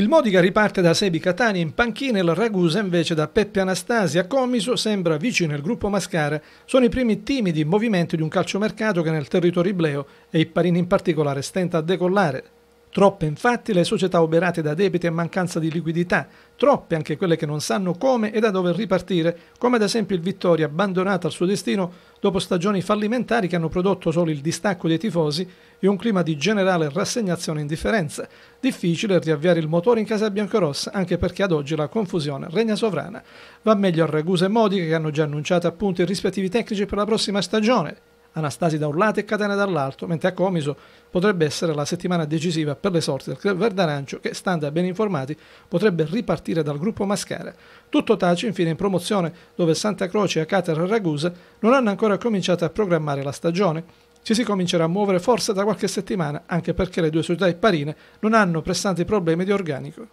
Il Modica riparte da Sebi Catania in panchina e il Ragusa invece da Peppe Anastasia. Comiso sembra vicino al gruppo Mascara. Sono i primi timidi movimenti di un calciomercato che nel territorio ibleo e i Parini in particolare stenta a decollare. Troppe infatti le società oberate da debiti e mancanza di liquidità, troppe anche quelle che non sanno come e da dove ripartire, come ad esempio il Vittoria abbandonata al suo destino dopo stagioni fallimentari che hanno prodotto solo il distacco dei tifosi e un clima di generale rassegnazione e indifferenza. Difficile riavviare il motore in casa biancorossa anche perché ad oggi la confusione regna sovrana. Va meglio a Ragusa e Modica che hanno già annunciato appunto i rispettivi tecnici per la prossima stagione. Anastasi da un lato e Catena dall'altro, mentre a Comiso potrebbe essere la settimana decisiva per le sorti del club verdarancio che, stando a ben informati, potrebbe ripartire dal gruppo Mascara. Tutto tace infine in promozione, dove Santa Croce, Acatera e Ragusa non hanno ancora cominciato a programmare la stagione. Ci si comincerà a muovere forse da qualche settimana, anche perché le due società parine non hanno pressanti problemi di organico.